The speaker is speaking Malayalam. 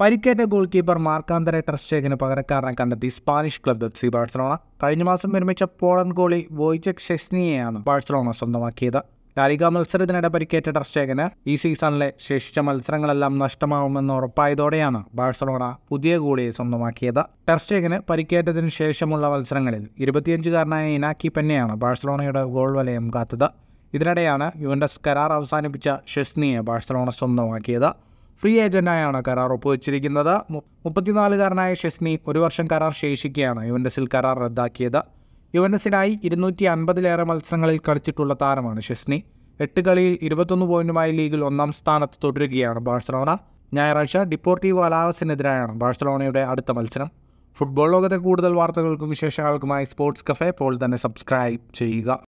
പരിക്കേറ്റ ഗോൾ കീപ്പർ മാർക്കാന്തര ട്രസ്റ്റേഗിന് പകരക്കാരനെ കണ്ടെത്തി സ്പാനിഷ് ക്ലബ് സി ബാഴ്സലോണ കഴിഞ്ഞ മാസം നിർമ്മിച്ച പോളണ്ട് ഗോളി വോയ്ചെക് ഷെസ്നിയെയാണ് ബാഴ്സലോണ സ്വന്തമാക്കിയത് കാലിക മത്സരത്തിനിടെ പരിക്കേറ്റ ട്രസ്റ്റേഗന് ഈ സീസണിലെ ശേഷിച്ച മത്സരങ്ങളെല്ലാം നഷ്ടമാവുമെന്ന് ഉറപ്പായതോടെയാണ് ബാഴ്സലോണ പുതിയ ഗോളിയെ സ്വന്തമാക്കിയത് ടെർസ്റ്റേഗന് പരിക്കേറ്റതിന് ശേഷമുള്ള മത്സരങ്ങളിൽ ഇരുപത്തിയഞ്ചുകാരനായ ഇനാക്കി പെന്നെയാണ് ബാഴ്സലോണയുടെ ഗോൾ വലയം കാത്തത് ഇതിനിടെയാണ് യുവൻഡസ് കരാർ അവസാനിപ്പിച്ച ഷെസ്നിയെ ബാഴ്സലോണ സ്വന്തമാക്കിയത് ഫ്രീ ഏജൻറ്റായാണ് കരാർ ഒപ്പുവെച്ചിരിക്കുന്നത് മുപ്പത്തിനാലുകാരനായ ഷെസ്നി ഒരു വർഷം കരാർ ശേഷിക്കുകയാണ് യുവൻഡസിൽ കരാർ റദ്ദാക്കിയത് യുവൻഡസിനായി ഇരുന്നൂറ്റി അൻപതിലേറെ മത്സരങ്ങളിൽ കളിച്ചിട്ടുള്ള താരമാണ് ഷെസ്നി എട്ട് കളിയിൽ ഇരുപത്തൊന്ന് പോയിന്റുമായി ലീഗിൽ ഒന്നാം സ്ഥാനത്ത് തുടരുകയാണ് ബാഴ്സലോണ ഞായറാഴ്ച ഡിപ്പോർട്ടീവ് അലാവസിനെതിരായാണ് ബാഴ്സലോണയുടെ അടുത്ത മത്സരം ഫുട്ബോൾ ലോകത്തെ കൂടുതൽ വാർത്തകൾക്കും വിശേഷങ്ങൾക്കുമായി സ്പോർട്സ് കഫേ പോൾ തന്നെ സബ്സ്ക്രൈബ് ചെയ്യുക